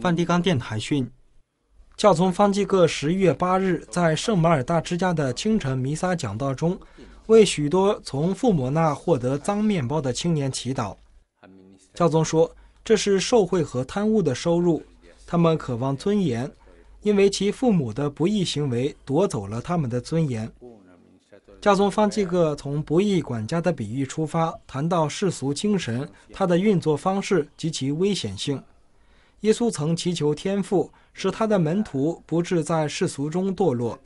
梵蒂冈电台讯，教宗方济各十一月八日在圣马尔大之家的清晨弥撒讲道中，为许多从父母那获得脏面包的青年祈祷。教宗说：“这是受贿和贪污的收入，他们渴望尊严，因为其父母的不义行为夺走了他们的尊严。”教宗方济各从不义管家的比喻出发，谈到世俗精神，它的运作方式及其危险性。耶稣曾祈求天父使他的门徒不致在世俗中堕落。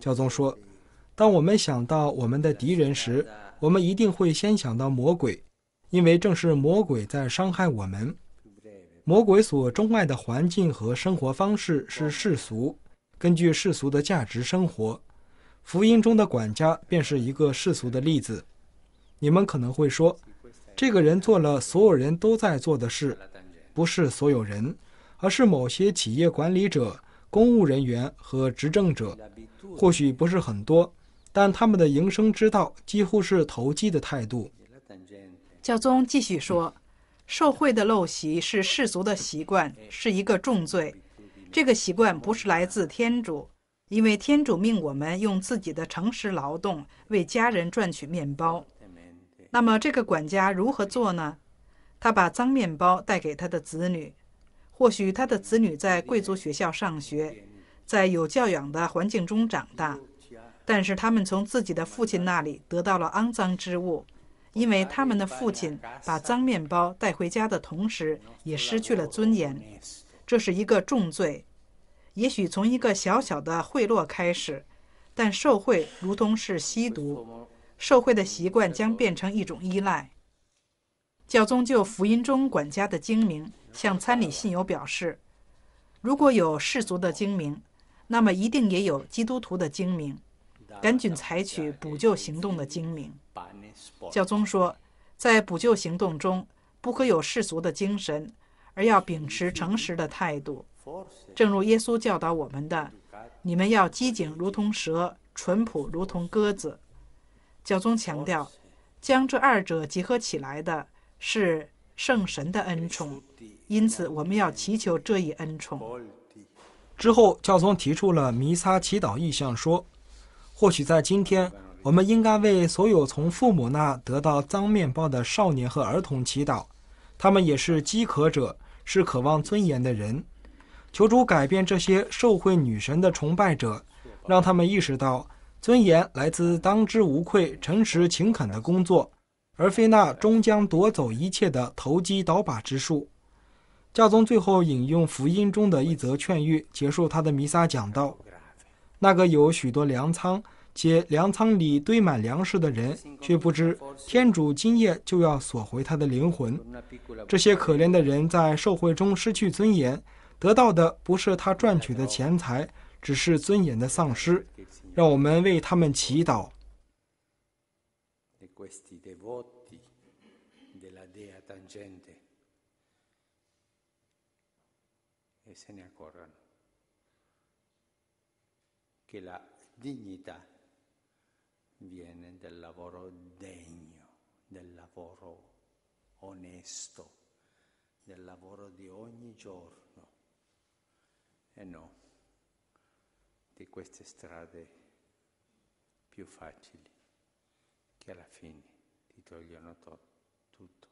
教宗说：“当我们想到我们的敌人时，我们一定会先想到魔鬼，因为正是魔鬼在伤害我们。魔鬼所钟爱的环境和生活方式是世俗，根据世俗的价值生活。福音中的管家便是一个世俗的例子。你们可能会说，这个人做了所有人都在做的事。”不是所有人，而是某些企业管理者、公务人员和执政者，或许不是很多，但他们的营生之道几乎是投机的态度。教宗继续说：“受贿的陋习是世俗的习惯，是一个重罪。这个习惯不是来自天主，因为天主命我们用自己的诚实劳动为家人赚取面包。那么，这个管家如何做呢？”他把脏面包带给他的子女，或许他的子女在贵族学校上学，在有教养的环境中长大，但是他们从自己的父亲那里得到了肮脏之物，因为他们的父亲把脏面包带回家的同时，也失去了尊严。这是一个重罪，也许从一个小小的贿赂开始，但受贿如同是吸毒，受贿的习惯将变成一种依赖。教宗就福音中管家的精明，向参礼信友表示：如果有世俗的精明，那么一定也有基督徒的精明，赶紧采取补救行动的精明。教宗说，在补救行动中，不可有世俗的精神，而要秉持诚实的态度，正如耶稣教导我们的：你们要机警如同蛇，淳朴如同鸽子。教宗强调，将这二者结合起来的。是圣神的恩宠，因此我们要祈求这一恩宠。之后，教宗提出了弥撒祈祷意向说：“或许在今天，我们应该为所有从父母那得到脏面包的少年和儿童祈祷，他们也是饥渴者，是渴望尊严的人。求主改变这些受贿女神的崇拜者，让他们意识到尊严来自当之无愧、诚实勤恳的工作。”而非那终将夺走一切的投机倒把之术。教宗最后引用福音中的一则劝谕，结束他的弥撒讲道：“那个有许多粮仓且粮仓里堆满粮食的人，却不知天主今夜就要索回他的灵魂。这些可怜的人在社会中失去尊严，得到的不是他赚取的钱财，只是尊严的丧失。让我们为他们祈祷。” questi devoti della dea tangente e se ne accorgano che la dignità viene dal lavoro degno, del lavoro onesto, del lavoro di ogni giorno e no di queste strade più facili che alla fine ti togliono to- tutto.